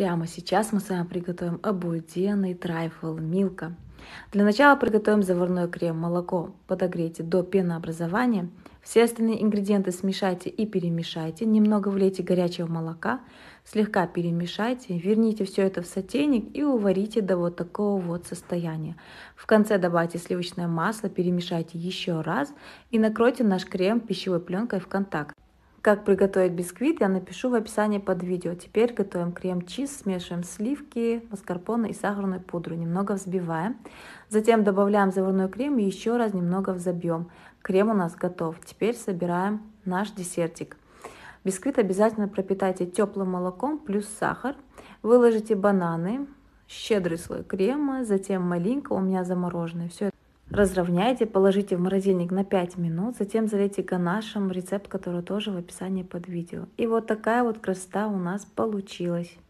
Прямо сейчас мы с вами приготовим обалденный трайфл Милка. Для начала приготовим заварной крем. Молоко подогрейте до пенообразования. Все остальные ингредиенты смешайте и перемешайте. Немного влейте горячего молока, слегка перемешайте, верните все это в сотейник и уварите до вот такого вот состояния. В конце добавьте сливочное масло, перемешайте еще раз и накройте наш крем пищевой пленкой в контакт. Как приготовить бисквит, я напишу в описании под видео. Теперь готовим крем-чиз, смешиваем сливки, маскарпоне и сахарную пудру, немного взбиваем. Затем добавляем заварной крем и еще раз немного взобьем. Крем у нас готов. Теперь собираем наш десертик. Бисквит обязательно пропитайте теплым молоком плюс сахар. Выложите бананы, щедрый слой крема, затем малинка у меня замороженная. Все Разровняйте, положите в морозильник на 5 минут, затем залейте ганашем, рецепт которого тоже в описании под видео. И вот такая вот красота у нас получилась.